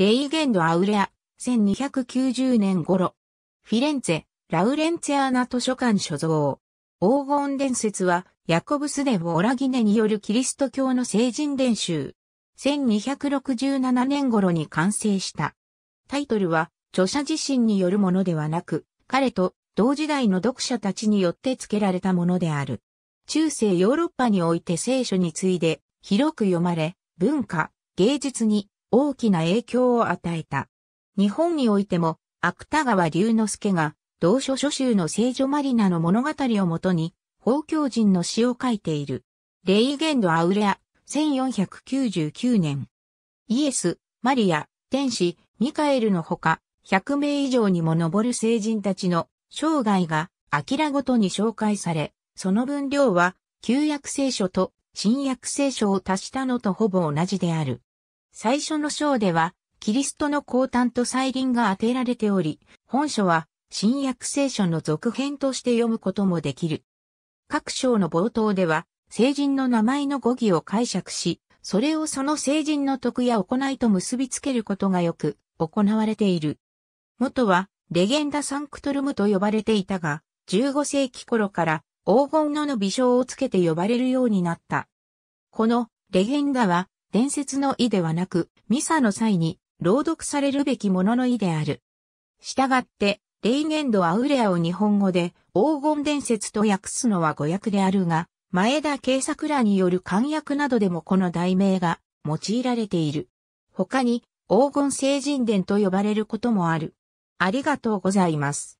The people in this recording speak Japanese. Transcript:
レイゲンド・アウレア、1290年頃。フィレンツェ、ラウレンツェアナ図書館所蔵。黄金伝説は、ヤコブスデ・オラギネによるキリスト教の聖人伝習。1267年頃に完成した。タイトルは、著者自身によるものではなく、彼と同時代の読者たちによって付けられたものである。中世ヨーロッパにおいて聖書に次いで、広く読まれ、文化、芸術に大きな影響を与えた。日本においても、芥川龍之介が、同書諸集の聖女マリナの物語をもとに、法教人の詩を書いている。レイゲンド・アウレア、1499年。イエス、マリア、天使、ミカエルのほか、100名以上にも上る聖人たちの生涯が、アキラごとに紹介され、その分量は、旧約聖書と新約聖書を足したのとほぼ同じである。最初の章では、キリストの降誕と再臨が当てられており、本書は新約聖書の続編として読むこともできる。各章の冒頭では、聖人の名前の語義を解釈し、それをその聖人の徳や行いと結びつけることがよく行われている。元は、レゲンダ・サンクトルムと呼ばれていたが、15世紀頃から黄金のの微笑をつけて呼ばれるようになった。このレゲンダは伝説の意ではなく、ミサの際に朗読されるべきものの意である。したがって、レイゲンドアウレアを日本語で黄金伝説と訳すのは語訳であるが、前田慶作らによる漢訳などでもこの題名が用いられている。他に黄金聖人伝と呼ばれることもある。ありがとうございます。